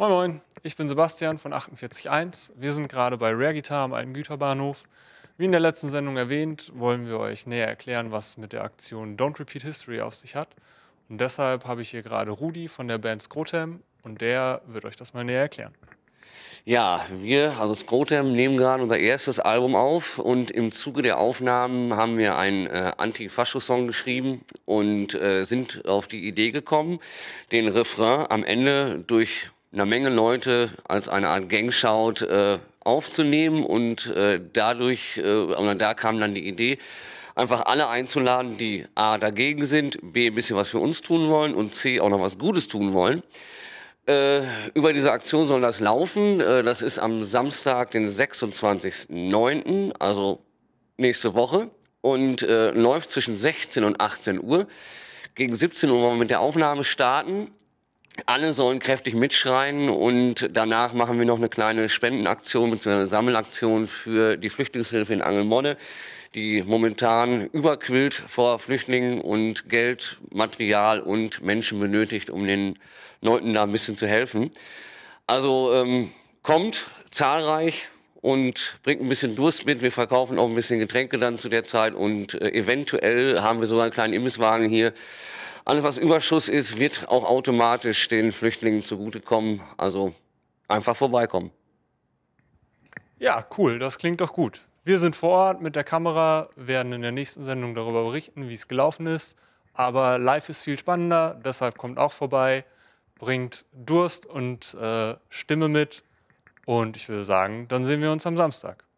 Moin Moin, ich bin Sebastian von 48.1. Wir sind gerade bei Rare Guitar am alten Güterbahnhof. Wie in der letzten Sendung erwähnt, wollen wir euch näher erklären, was mit der Aktion Don't Repeat History auf sich hat. Und deshalb habe ich hier gerade Rudi von der Band Scrotem und der wird euch das mal näher erklären. Ja, wir, also Scrotem, nehmen gerade unser erstes Album auf und im Zuge der Aufnahmen haben wir einen äh, Anti-Fascho-Song geschrieben und äh, sind auf die Idee gekommen, den Refrain am Ende durch einer Menge Leute als eine Art Gangshout äh, aufzunehmen und äh, dadurch, äh, und da kam dann die Idee, einfach alle einzuladen, die A dagegen sind, B ein bisschen was für uns tun wollen und C auch noch was Gutes tun wollen. Äh, über diese Aktion soll das laufen. Äh, das ist am Samstag, den 26.09., also nächste Woche, und äh, läuft zwischen 16 und 18 Uhr. Gegen 17 Uhr wollen wir mit der Aufnahme starten alle sollen kräftig mitschreien und danach machen wir noch eine kleine Spendenaktion bzw. Sammelaktion für die Flüchtlingshilfe in Angelmodde, die momentan überquillt vor Flüchtlingen und Geld, Material und Menschen benötigt, um den Leuten da ein bisschen zu helfen. Also ähm, kommt zahlreich und bringt ein bisschen Durst mit. Wir verkaufen auch ein bisschen Getränke dann zu der Zeit und äh, eventuell haben wir sogar einen kleinen Imbisswagen hier alles, was Überschuss ist, wird auch automatisch den Flüchtlingen zugutekommen. Also einfach vorbeikommen. Ja, cool, das klingt doch gut. Wir sind vor Ort mit der Kamera, werden in der nächsten Sendung darüber berichten, wie es gelaufen ist. Aber live ist viel spannender, deshalb kommt auch vorbei, bringt Durst und äh, Stimme mit. Und ich würde sagen, dann sehen wir uns am Samstag.